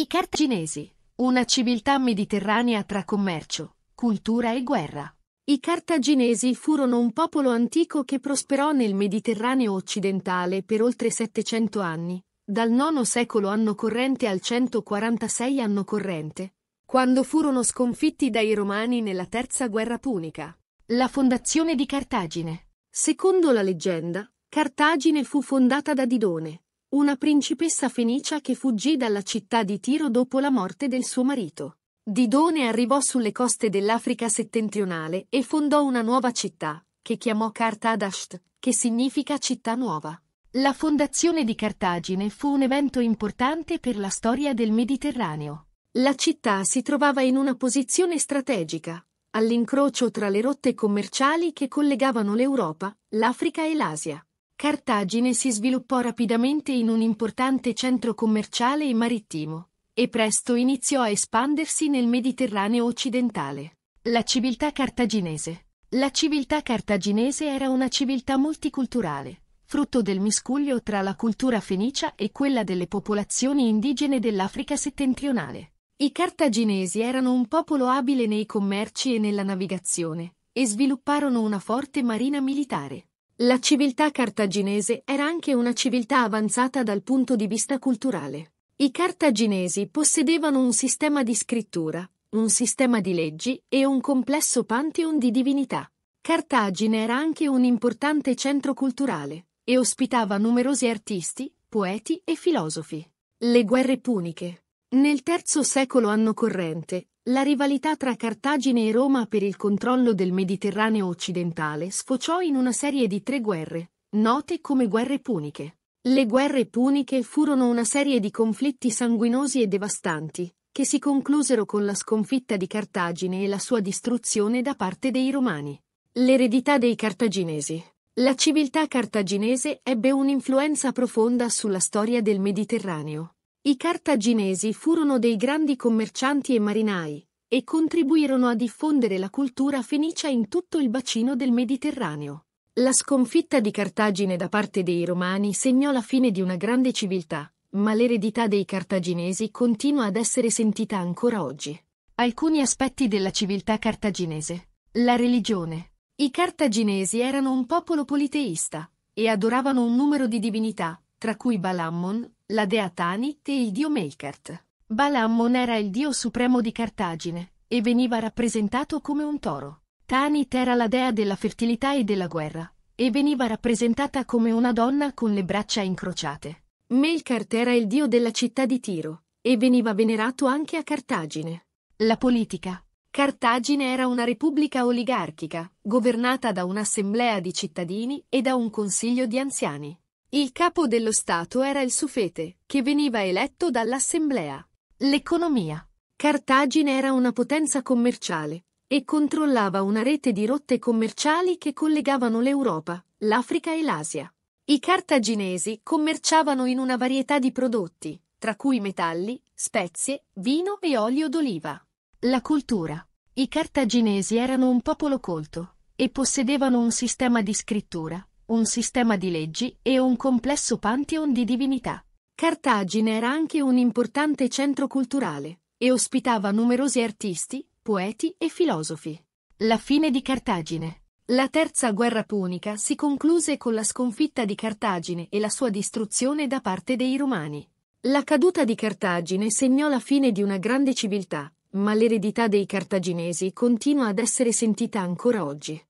I Cartaginesi, una civiltà mediterranea tra commercio, cultura e guerra. I Cartaginesi furono un popolo antico che prosperò nel Mediterraneo occidentale per oltre 700 anni, dal IX secolo anno corrente al 146 anno corrente, quando furono sconfitti dai Romani nella Terza Guerra Punica. La fondazione di Cartagine. Secondo la leggenda, Cartagine fu fondata da Didone, una principessa fenicia che fuggì dalla città di Tiro dopo la morte del suo marito. Didone arrivò sulle coste dell'Africa settentrionale e fondò una nuova città, che chiamò Cartadasht, che significa città nuova. La fondazione di Cartagine fu un evento importante per la storia del Mediterraneo. La città si trovava in una posizione strategica, all'incrocio tra le rotte commerciali che collegavano l'Europa, l'Africa e l'Asia. Cartagine si sviluppò rapidamente in un importante centro commerciale e marittimo, e presto iniziò a espandersi nel Mediterraneo occidentale. La civiltà cartaginese La civiltà cartaginese era una civiltà multiculturale, frutto del miscuglio tra la cultura fenicia e quella delle popolazioni indigene dell'Africa settentrionale. I cartaginesi erano un popolo abile nei commerci e nella navigazione, e svilupparono una forte marina militare. La civiltà cartaginese era anche una civiltà avanzata dal punto di vista culturale. I cartaginesi possedevano un sistema di scrittura, un sistema di leggi e un complesso pantheon di divinità. Cartagine era anche un importante centro culturale e ospitava numerosi artisti, poeti e filosofi. Le guerre puniche. Nel III secolo anno corrente, la rivalità tra Cartagine e Roma per il controllo del Mediterraneo occidentale sfociò in una serie di tre guerre, note come guerre puniche. Le guerre puniche furono una serie di conflitti sanguinosi e devastanti, che si conclusero con la sconfitta di Cartagine e la sua distruzione da parte dei Romani. L'eredità dei cartaginesi. La civiltà cartaginese ebbe un'influenza profonda sulla storia del Mediterraneo. I cartaginesi furono dei grandi commercianti e marinai, e contribuirono a diffondere la cultura fenicia in tutto il bacino del Mediterraneo. La sconfitta di Cartagine da parte dei Romani segnò la fine di una grande civiltà, ma l'eredità dei cartaginesi continua ad essere sentita ancora oggi. Alcuni aspetti della civiltà cartaginese. La religione. I cartaginesi erano un popolo politeista e adoravano un numero di divinità, tra cui Balammon, la dea Tanit e il dio Melkert. Balammon era il dio supremo di Cartagine e veniva rappresentato come un toro. Tanit era la dea della fertilità e della guerra e veniva rappresentata come una donna con le braccia incrociate. Melkart era il dio della città di Tiro e veniva venerato anche a Cartagine. La politica. Cartagine era una repubblica oligarchica, governata da un'assemblea di cittadini e da un consiglio di anziani. Il capo dello Stato era il sufete, che veniva eletto dall'assemblea. L'economia. Cartagine era una potenza commerciale e controllava una rete di rotte commerciali che collegavano l'Europa, l'Africa e l'Asia. I cartaginesi commerciavano in una varietà di prodotti, tra cui metalli, spezie, vino e olio d'oliva. La cultura. I cartaginesi erano un popolo colto e possedevano un sistema di scrittura, un sistema di leggi e un complesso pantheon di divinità. Cartagine era anche un importante centro culturale e ospitava numerosi artisti, poeti e filosofi. La fine di Cartagine La terza guerra punica si concluse con la sconfitta di Cartagine e la sua distruzione da parte dei Romani. La caduta di Cartagine segnò la fine di una grande civiltà, ma l'eredità dei cartaginesi continua ad essere sentita ancora oggi.